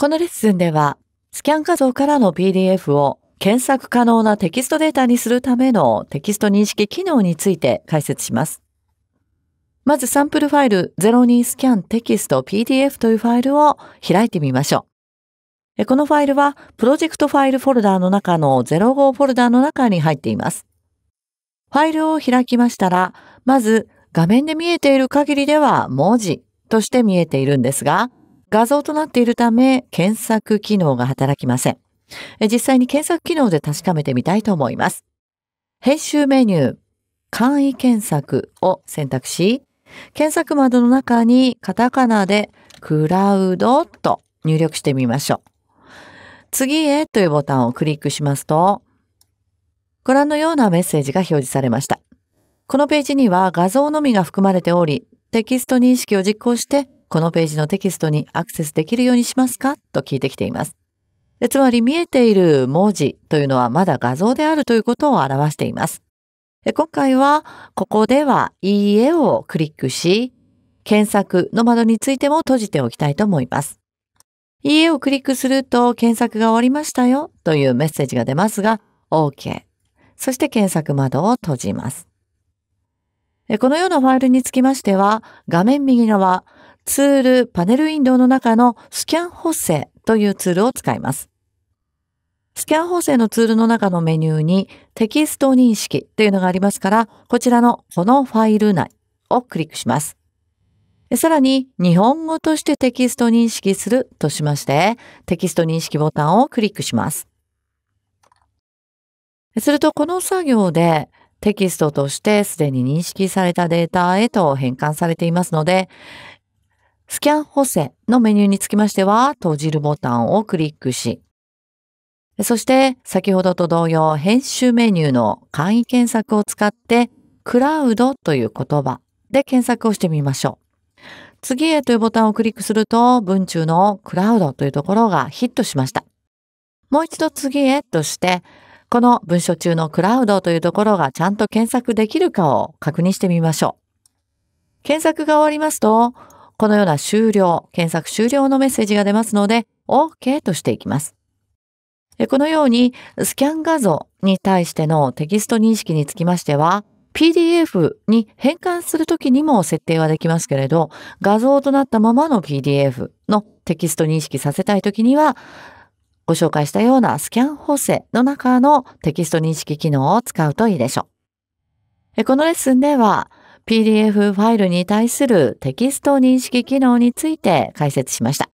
このレッスンでは、スキャン画像からの PDF を検索可能なテキストデータにするためのテキスト認識機能について解説します。まずサンプルファイル0 2スキャンテキスト PDF というファイルを開いてみましょう。このファイルはプロジェクトファイルフォルダーの中の05フォルダーの中に入っています。ファイルを開きましたら、まず画面で見えている限りでは文字として見えているんですが、画像となっているため、検索機能が働きません。実際に検索機能で確かめてみたいと思います。編集メニュー、簡易検索を選択し、検索窓の中にカタカナでクラウドと入力してみましょう。次へというボタンをクリックしますと、ご覧のようなメッセージが表示されました。このページには画像のみが含まれており、テキスト認識を実行してこのページのテキストにアクセスできるようにしますかと聞いてきています。つまり見えている文字というのはまだ画像であるということを表しています。今回はここでは「いいえ」をクリックし検索の窓についても閉じておきたいと思います。いいえをクリックすると検索が終わりましたよというメッセージが出ますが OK。そして検索窓を閉じます。このようなファイルにつきましては画面右側ツール、パネルウィンドウの中のスキャン補正というツールを使います。スキャン補正のツールの中のメニューにテキスト認識というのがありますから、こちらのこのファイル内をクリックします。さらに、日本語としてテキスト認識するとしまして、テキスト認識ボタンをクリックします。すると、この作業でテキストとしてすでに認識されたデータへと変換されていますので、スキャン補正のメニューにつきましては、閉じるボタンをクリックし、そして先ほどと同様、編集メニューの簡易検索を使って、クラウドという言葉で検索をしてみましょう。次へというボタンをクリックすると、文中のクラウドというところがヒットしました。もう一度次へとして、この文書中のクラウドというところがちゃんと検索できるかを確認してみましょう。検索が終わりますと、このような終了、検索終了のメッセージが出ますので、OK としていきます。このように、スキャン画像に対してのテキスト認識につきましては、PDF に変換するときにも設定はできますけれど、画像となったままの PDF のテキスト認識させたいときには、ご紹介したようなスキャン補正の中のテキスト認識機能を使うといいでしょう。このレッスンでは、PDF ファイルに対するテキスト認識機能について解説しました。